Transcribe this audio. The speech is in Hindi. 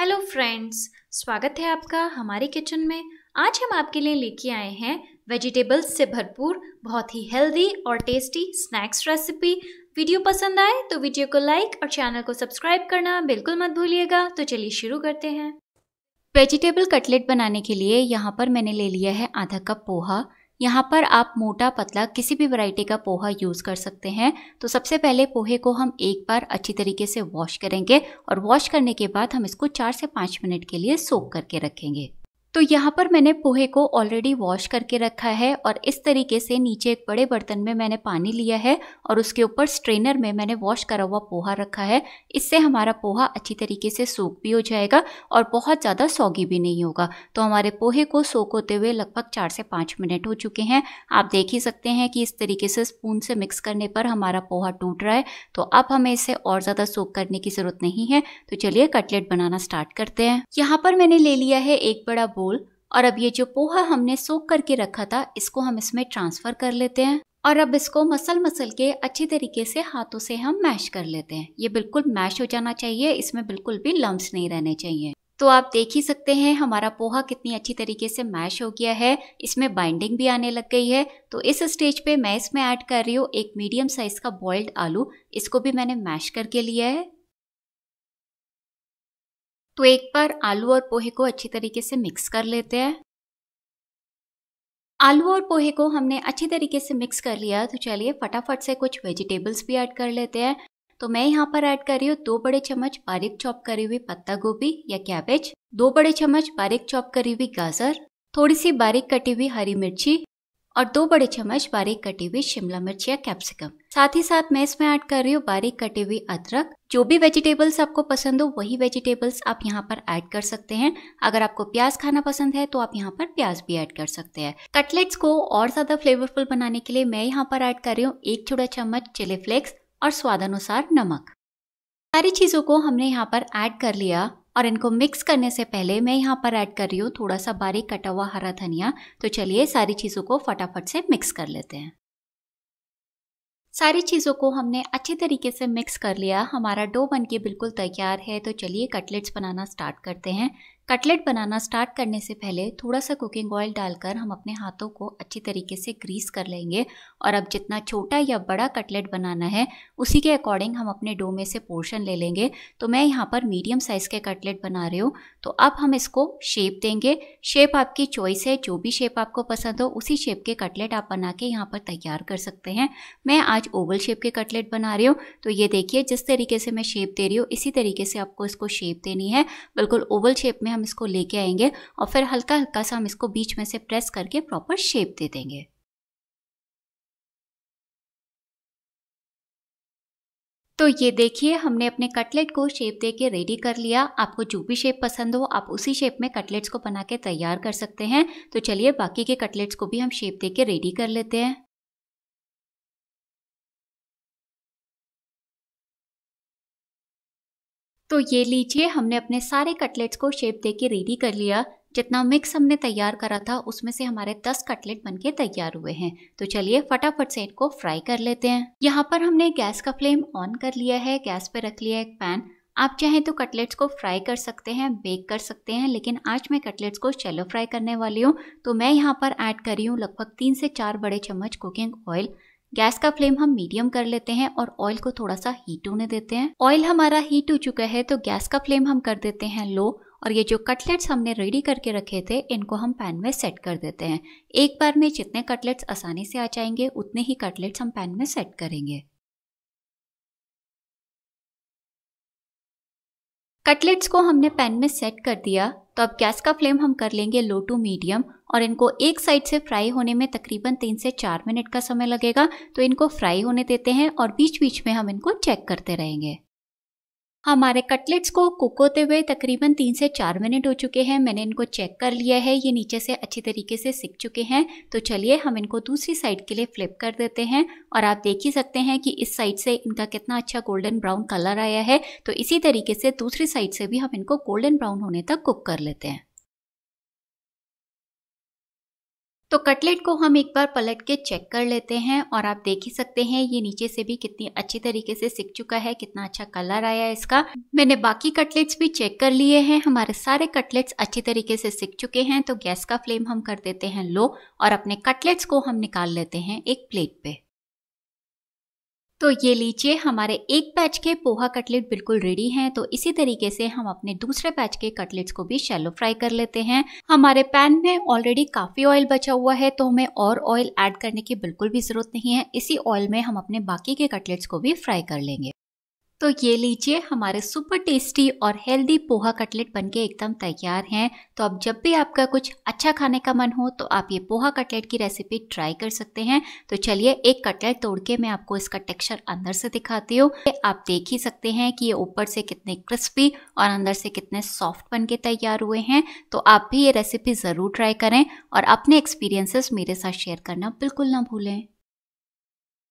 हेलो फ्रेंड्स स्वागत है आपका हमारे किचन में आज हम आपके लिए लेके आए हैं वेजिटेबल्स से भरपूर बहुत ही हेल्दी और टेस्टी स्नैक्स रेसिपी वीडियो पसंद आए तो वीडियो को लाइक और चैनल को सब्सक्राइब करना बिल्कुल मत भूलिएगा तो चलिए शुरू करते हैं वेजिटेबल कटलेट बनाने के लिए यहाँ पर मैंने ले लिया है आधा कप पोहा यहाँ पर आप मोटा पतला किसी भी वैरायटी का पोहा यूज़ कर सकते हैं तो सबसे पहले पोहे को हम एक बार अच्छी तरीके से वॉश करेंगे और वॉश करने के बाद हम इसको चार से पाँच मिनट के लिए सोख करके रखेंगे तो यहाँ पर मैंने पोहे को ऑलरेडी वॉश करके रखा है और इस तरीके से नीचे एक बड़े बर्तन में मैंने पानी लिया है और उसके ऊपर स्ट्रेनर में मैंने वॉश करा हुआ पोहा रखा है इससे हमारा पोहा अच्छी तरीके से सूख भी हो जाएगा और बहुत ज़्यादा सौगी भी नहीं होगा तो हमारे पोहे को सोख होते हुए लगभग चार से पाँच मिनट हो चुके हैं आप देख ही सकते हैं कि इस तरीके से स्पून से मिक्स करने पर हमारा पोहा टूट रहा है तो अब हमें इसे और ज़्यादा सोख करने की ज़रूरत नहीं है तो चलिए कटलेट बनाना स्टार्ट करते हैं यहाँ पर मैंने ले लिया है एक बड़ा बोल और अब ये जो पोहा हमने सोख करके रखा था इसको हम इसमें ट्रांसफ़र कर लेते हैं और अब इसको मसल मसल के अच्छी तरीके से हाथों से हम मैश कर लेते हैं ये बिल्कुल मैश हो जाना चाहिए इसमें बिल्कुल भी लम्ब नहीं रहने चाहिए तो आप देख ही सकते हैं हमारा पोहा कितनी अच्छी तरीके से मैश हो गया है इसमें बाइंडिंग भी आने लग गई है तो इस स्टेज पे मैं इसमें ऐड कर रही हूँ एक मीडियम साइज़ का बॉइल्ड आलू इसको भी मैंने मैश करके लिया है तो एक बार आलू और पोहे को अच्छी तरीके से मिक्स कर लेते हैं आलू और पोहे को हमने अच्छी तरीके से मिक्स कर लिया तो चलिए फटाफट से कुछ वेजिटेबल्स भी ऐड कर लेते हैं तो मैं यहाँ पर ऐड कर रही हूँ दो बड़े चम्मच बारीक चॉप करी हुई पत्ता गोभी या कैबेज दो बड़े चम्मच बारीक चॉप करी हुई गाजर थोड़ी सी बारीक कटी हुई हरी मिर्ची और दो बड़े चम्मच बारीक कटी हुई शिमला मिर्च या कैप्सिकम साथ ही साथ मैं इसमें ऐड कर रही हूँ बारीक कटी हुई अदरक जो भी वेजिटेबल्स आपको पसंद हो वही वेजिटेबल्स आप यहाँ पर ऐड कर सकते हैं अगर आपको प्याज खाना पसंद है तो आप यहाँ पर प्याज भी ऐड कर सकते हैं कटलेट्स को और ज़्यादा फ्लेवरफुल बनाने के लिए मैं यहाँ पर ऐड कर रही हूँ एक छोटा चम्मच चिली फ्लेक्स और स्वादानुसार नमक सारी चीज़ों को हमने यहाँ पर ऐड कर लिया और इनको मिक्स करने से पहले मैं यहाँ पर ऐड कर रही हूँ थोड़ा सा बारीक कटा हुआ हरा धनिया तो चलिए सारी चीज़ों को फटाफट से मिक्स कर लेते हैं सारी चीज़ों को हमने अच्छे तरीके से मिक्स कर लिया हमारा डो बन के बिल्कुल तैयार है तो चलिए कटलेट्स बनाना स्टार्ट करते हैं कटलेट बनाना स्टार्ट करने से पहले थोड़ा सा कुकिंग ऑयल डालकर हम अपने हाथों को अच्छी तरीके से ग्रीस कर लेंगे और अब जितना छोटा या बड़ा कटलेट बनाना है उसी के अकॉर्डिंग हम अपने डो में से पोर्शन ले लेंगे तो मैं यहाँ पर मीडियम साइज़ के कटलेट बना रही हूँ तो अब हम इसको शेप देंगे शेप आपकी चॉइस है जो भी शेप आपको पसंद हो उसी शेप के कटलेट आप बना के यहाँ पर तैयार कर सकते हैं मैं आज ओवल शेप के कटलेट बना रही हूँ तो ये देखिए जिस तरीके से मैं शेप दे रही हूँ इसी तरीके से आपको इसको शेप देनी है बिल्कुल ओवल शेप में हम इसको लेके आएंगे और फिर हल्का हल्का सा हम इसको बीच में से प्रेस करके प्रॉपर शेप दे देंगे तो ये देखिए हमने अपने कटलेट को शेप दे के रेडी कर लिया आपको जो भी शेप पसंद हो आप उसी शेप में कटलेट्स को बना के तैयार कर सकते हैं तो चलिए बाकी के कटलेट्स को भी हम शेप दे के रेडी कर लेते हैं तो ये लीजिए हमने अपने सारे कटलेट्स को शेप दे के रेडी कर लिया जितना मिक्स हमने तैयार करा था उसमें से हमारे 10 कटलेट बनके तैयार हुए हैं तो चलिए फटाफट से इनको फ्राई कर लेते हैं यहाँ पर हमने गैस का फ्लेम ऑन कर लिया है गैस पर रख लिया एक पैन आप चाहें तो कटलेट्स को फ्राई कर सकते हैं बेक कर सकते हैं लेकिन आज मैं कटलेट्स को शेलो फ्राई करने वाली हूँ तो मैं यहाँ पर ऐड कर रही हूँ लगभग तीन से चार बड़े चम्मच कुकिंग ऑयल गैस का फ्लेम हम मीडियम कर लेते हैं और ऑयल को थोड़ा सा हीट होने देते हैं ऑयल हमारा हीट हो चुका है तो गैस का फ्लेम हम कर देते हैं लो और ये जो कटलेट्स हमने रेडी करके रखे थे इनको हम पैन में सेट कर देते हैं एक बार में जितने कटलेट्स आसानी से आ जाएंगे उतने ही कटलेट्स हम पैन में सेट करेंगे कटलेट्स को हमने पैन में सेट कर दिया तो अब गैस का फ्लेम हम कर लेंगे लो टू मीडियम और इनको एक साइड से फ्राई होने में तकरीबन तीन से चार मिनट का समय लगेगा तो इनको फ्राई होने देते हैं और बीच बीच में हम इनको चेक करते रहेंगे हमारे कटलेट्स को कुक होते हुए तकरीबन तीन से चार मिनट हो चुके हैं मैंने इनको चेक कर लिया है ये नीचे से अच्छी तरीके से सिक चुके हैं तो चलिए हम इनको दूसरी साइड के लिए फ्लिप कर देते हैं और आप देख ही सकते हैं कि इस साइड से इनका कितना अच्छा गोल्डन ब्राउन कलर आया है तो इसी तरीके से दूसरी साइड से भी हम इनको गोल्डन ब्राउन होने तक कुक कर लेते हैं तो कटलेट को हम एक बार पलट के चेक कर लेते हैं और आप देख ही सकते हैं ये नीचे से भी कितनी अच्छी तरीके से सिक चुका है कितना अच्छा कलर आया इसका मैंने बाकी कटलेट्स भी चेक कर लिए हैं हमारे सारे कटलेट्स अच्छी तरीके से सिक चुके हैं तो गैस का फ्लेम हम कर देते हैं लो और अपने कटलेट्स को हम निकाल लेते हैं एक प्लेट पे तो ये लीजिए हमारे एक पैच के पोहा कटलेट बिल्कुल रेडी हैं तो इसी तरीके से हम अपने दूसरे पैच के कटलेट्स को भी शैलो फ्राई कर लेते हैं हमारे पैन में ऑलरेडी काफ़ी ऑयल बचा हुआ है तो हमें और ऑयल ऐड करने की बिल्कुल भी ज़रूरत नहीं है इसी ऑयल में हम अपने बाकी के कटलेट्स को भी फ्राई कर लेंगे तो ये लीजिए हमारे सुपर टेस्टी और हेल्दी पोहा कटलेट बनके एकदम तैयार हैं तो अब जब भी आपका कुछ अच्छा खाने का मन हो तो आप ये पोहा कटलेट की रेसिपी ट्राई कर सकते हैं तो चलिए एक कटलेट तोड़ के मैं आपको इसका टेक्सचर अंदर से दिखाती हूँ आप देख ही सकते हैं कि ये ऊपर से कितने क्रिस्पी और अंदर से कितने सॉफ्ट बन के तैयार हुए हैं तो आप भी ये रेसिपी ज़रूर ट्राई करें और अपने एक्सपीरियंसेस मेरे साथ शेयर करना बिल्कुल ना भूलें